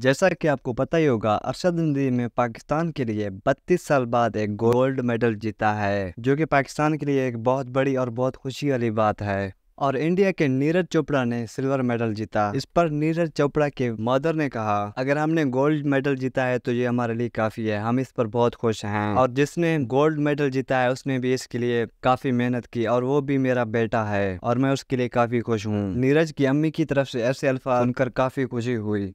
जैसा कि आपको पता ही होगा अरशद नदी में पाकिस्तान के लिए 32 साल बाद एक गोल्ड मेडल जीता है जो कि पाकिस्तान के लिए एक बहुत बड़ी और बहुत खुशी वाली बात है और इंडिया के नीरज चोपड़ा ने सिल्वर मेडल जीता इस पर नीरज चोपड़ा के मदर ने कहा अगर हमने गोल्ड मेडल जीता है तो ये हमारे लिए काफी है हम इस पर बहुत खुश हैं और जिसने गोल्ड मेडल जीता है उसने भी इसके लिए काफी मेहनत की और वो भी मेरा बेटा है और मैं उसके लिए काफी खुश हूँ नीरज की अम्मी की तरफ से ऐसे अल्फा सुनकर काफी खुशी हुई